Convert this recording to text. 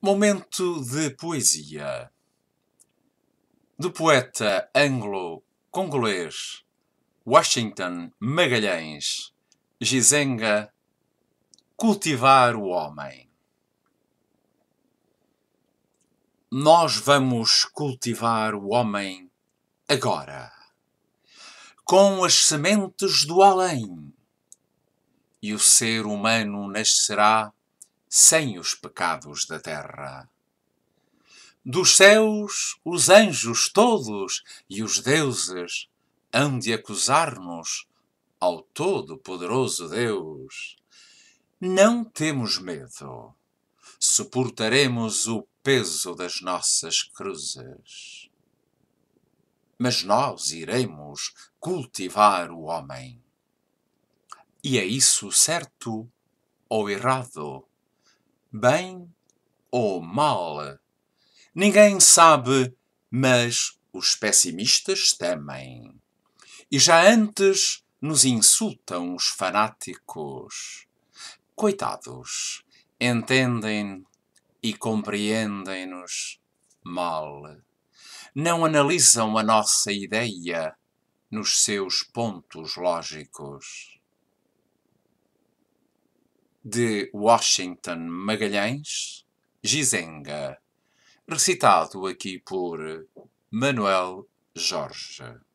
Momento de poesia do poeta anglo-congolês Washington Magalhães Gizenga Cultivar o Homem. Nós vamos cultivar o homem agora, com as sementes do além, e o ser humano nascerá sem os pecados da terra. Dos céus, os anjos todos e os deuses hão de acusar-nos ao Todo-Poderoso Deus. Não temos medo, suportaremos o peso das nossas cruzes. Mas nós iremos cultivar o homem. E é isso certo ou errado? bem ou mal? Ninguém sabe, mas os pessimistas temem. E já antes nos insultam os fanáticos. Coitados, entendem e compreendem-nos mal. Não analisam a nossa ideia nos seus pontos lógicos de Washington Magalhães, Gizenga, recitado aqui por Manuel Jorge.